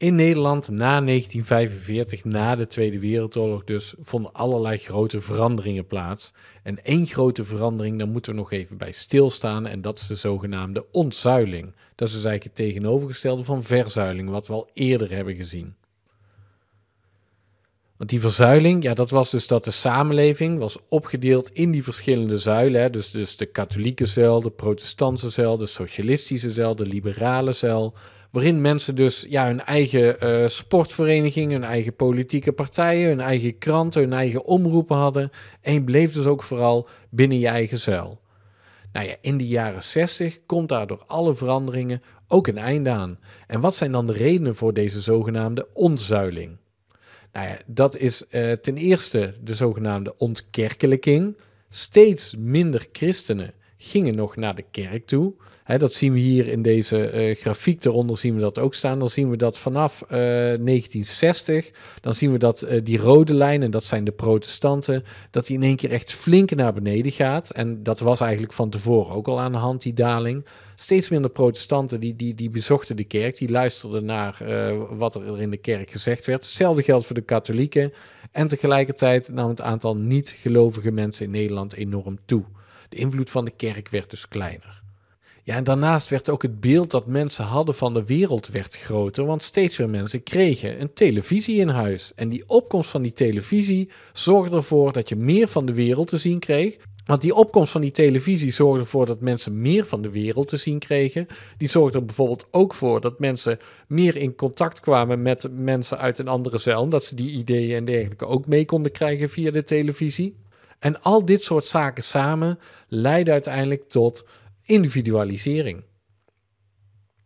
in Nederland na 1945, na de Tweede Wereldoorlog dus, vonden allerlei grote veranderingen plaats. En één grote verandering, daar moeten we nog even bij stilstaan, en dat is de zogenaamde ontzuiling. Dat is dus eigenlijk het tegenovergestelde van verzuiling, wat we al eerder hebben gezien. Want die verzuiling, ja, dat was dus dat de samenleving was opgedeeld in die verschillende zuilen. Hè? Dus, dus de katholieke cel, de protestantse cel, de socialistische cel, de liberale cel, Waarin mensen dus ja, hun eigen uh, eh, sportvereniging, hun eigen politieke partijen, hun eigen kranten, hun eigen omroepen hadden. En je bleef dus ook vooral binnen je eigen zuil. Nou ja, in de jaren 60 komt daardoor alle veranderingen ook een einde aan. En wat zijn dan de redenen voor deze zogenaamde ontzuiling? Nou ja, dat is eh, ten eerste de zogenaamde ontkerkelijking. Steeds minder christenen gingen nog naar de kerk toe. dat zien we hier in deze eh, grafiek Daaronder zien we dat ook staan. Dan zien we dat vanaf 1960, eh, dan zien we dat eh, die rode lijn, en dat zijn de protestanten, dat die in één keer echt flink naar beneden gaat. En dat was eigenlijk van tevoren ook al aan de hand, die daling. Steeds minder protestanten die, die, die bezochten de kerk, die luisterden naar wat er in de kerk gezegd werd. Hetzelfde geldt voor de katholieken. En tegelijkertijd nam het aantal niet-gelovige mensen in Nederland enorm toe. De invloed van de kerk werd dus kleiner. Ja, en daarnaast werd ook het beeld dat mensen hadden van de wereld werd groter, want steeds meer mensen kregen een televisie in huis. En die opkomst van die televisie zorgde ervoor dat je meer van de wereld te zien kreeg. Want die opkomst van die televisie zorgde ervoor dat mensen meer van de wereld te zien kregen. Die zorgde er bijvoorbeeld ook voor dat mensen meer in contact kwamen met mensen uit een andere cel, omdat ze die ideeën en dergelijke ook mee konden krijgen via de televisie. En al dit soort zaken samen leidde uiteindelijk tot individualisering.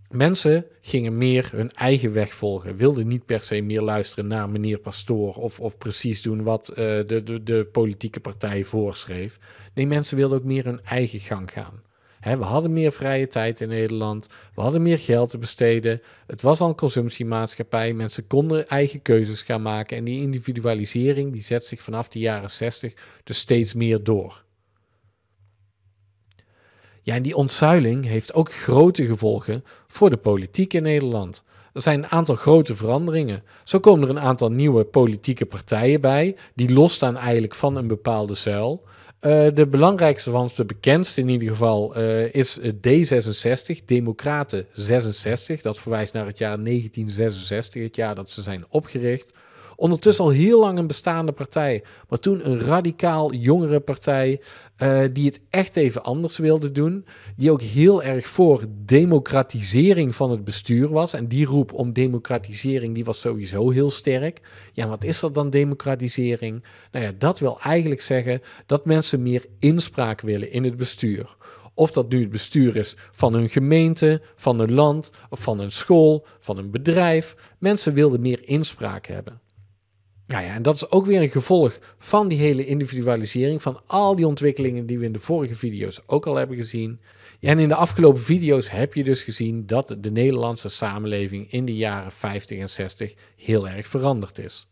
Mensen gingen meer hun eigen weg volgen, wilden niet per se meer luisteren naar meneer Pastoor of, of precies doen wat eh, de, de, de politieke partij voorschreef. Nee, mensen wilden ook meer hun eigen gang gaan we hadden meer vrije tijd in Nederland. We hadden meer geld te besteden. Het was al een consumptiemaatschappij. Mensen konden eigen keuzes gaan maken. En die individualisering die zet zich vanaf de jaren 60 dus steeds meer door. Ja, en die ontzuiling heeft ook grote gevolgen voor de politiek in Nederland. Er zijn een aantal grote veranderingen. Zo komen er een aantal nieuwe politieke partijen bij, die losstaan eigenlijk van een bepaalde zuil. Eh, de belangrijkste van de bekendste in ieder geval eh, is eh, D66, Democraten 66. Dat verwijst naar het jaar 1966, het jaar dat ze zijn opgericht. Ondertussen al heel lang een bestaande partij, maar toen een radicaal jongere partij eh, die het echt even anders wilde doen. Die ook heel erg voor democratisering van het bestuur was. En die roep om democratisering, die was sowieso heel sterk. Ja, wat is dat dan democratisering? Nou ja, dat wil eigenlijk zeggen dat mensen meer inspraak willen in het bestuur. Of dat nu het bestuur is van hun gemeente, van hun land, of van hun school, van hun bedrijf. Mensen wilden meer inspraak hebben. Nou ja, en dat is ook weer een gevolg van die hele individualisering, van al die ontwikkelingen die we in de vorige video's ook al hebben gezien. En in de afgelopen video's heb je dus gezien dat de Nederlandse samenleving in de jaren 50 en 60 heel erg veranderd is.